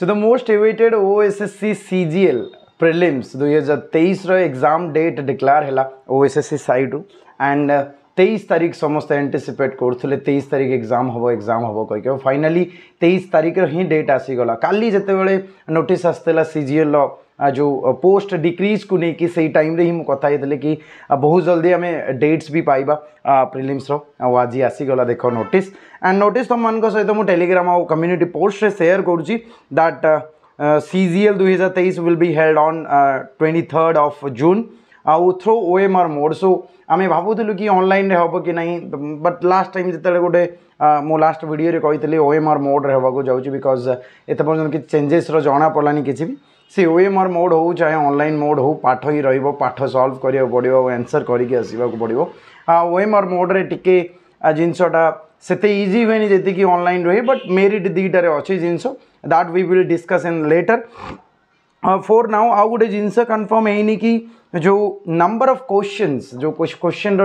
so the most awaited O S S C C G L prelims दुई हजार तेईस exam date declare है O S S C सैड्रु एंड तेईस तारीख समस्त एंटीसीपेट करुले तेईस तारीख एग्जाम हम एग्जाम हम कहीकि फाइनाली तेईस तारीख रेट डेट आसीगला का जिते बड़े नोट आसाला सी जी एल जो पोस्ट डिक्रीज कुने कि सही टाइम रे ही कथा होती कि बहुत जल्दी आम डेट्स भी पाइबा प्रिलिम्स आज आसीगला देख नोट एंड नोट तुम मान सहित मुझे टेलीग्राम आउ कम्युनिटी पोस्ट्रे सेयर करुच्ची दैट सी जि एल दुई हजार तेईस will be held on twenty third of June आउ through O M R mode so आम भावुँ कि अनलाइन हम कि ना बट लास्ट टाइम जिते गोटे मो लास्ट भिडियो कही ओ एम आर मोड्रे होगा बिकज एत पर्यटन कि चेंजेस रहा पड़ानी किसी भी सी आर मोड हो चाहे ऑनलाइन मोड हो पाठ ही रही पाठ सल्व करा पड़ो आंसर करके आसवाक पड़ो ओएमआर मोड्रे टी जिनसटा से इजी हुए जीक अनल रोहे बट मेरीट दुईटार अच्छे जिनस that we will discuss in later for now आउ गुड इज इनसे कन्फर्म है कि जो नंबर ऑफ क्वेश्चन जो क्वेश्चन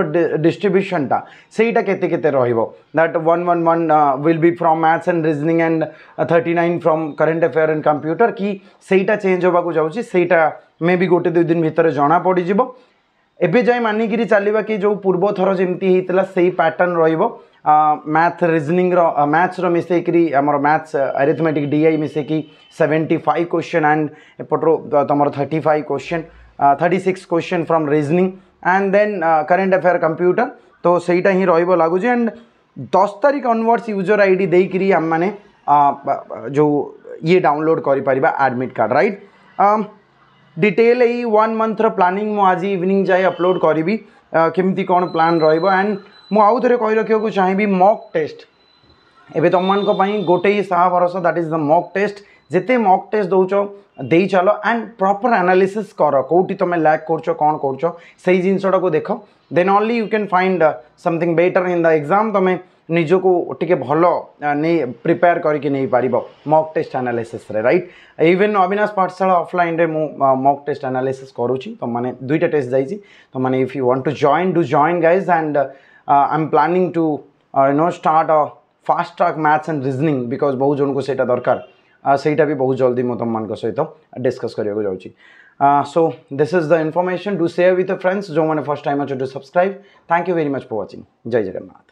डिस्ट्रीब्यूशन टा सेटा केते केते one that 111 will be from maths and reasoning and 39 from current affair and computer की सेटा चेंज होबा को जाउची सेटा मे बी गोटे दुई दिन भितर जना पड़िजिबो एब जाए मानिक चलवा कि जो पूर्व थर जमी होता से ही पैटर्न रैथ रिजनिंग मैथ्स रिसेकरी आम मैथ्स आरिथमेटिक डीआई मिसेकी seventy five question and after तुम thirty five question thirty six question from reasoning and then current affair computer तो सहीटा ही रगुच एंड दस तारीख अनवर्ड्स यूजर आई डी देकर आम मैंने जो ये डाउनलोड करमिट कार्ड रईट डिटेल यही वन मंथ र्लानिंग मुझे इवनिंग जाए अपलोड करी केमी कौन प्लां रही है एंड मुझे कही रखा चाहेबी मक टेस्ट एवं तुम मानी गोटे ही सह भरोसा that is the mock test जिते मक टेस्ट दौ दे चल एंड प्रॉपर एनालिसिस कर कौटी तुम्हें लैक कर कौन कर देख then only you can find something better in the exam तुम्हें ନିଜକୁ ଟିକେ ଭଲ ନେଇ ପ୍ରିପେୟାର କରିକି ନେଇପାରିବ ମକ୍ ଟେଷ୍ଟ ଆନାଲିସିସ୍ରେ ରାଇଟ୍ ଇଭେନ୍ ଅବିନାଶ ପାଠଶାଳା ଅଫଲାଇନ୍ରେ ମୁଁ ମକ୍ ଟେଷ୍ଟ ଆନାଲିସିସ୍ दुईटा टेस्ट जाइए तो मैंने ତୁମମାନେ you you to to join do guys and I am planning to you know start fast track maths and reasoning because बहुत जन को सहीटा दरकार सेटा भी बहुत जल्दी मुझ तुम सहित डिस्कस कर so this is the information to share with friends जो मैंने फर्स्ट टाइम अच्छे to subscribe thank you very much for watching जय जगन्नाथ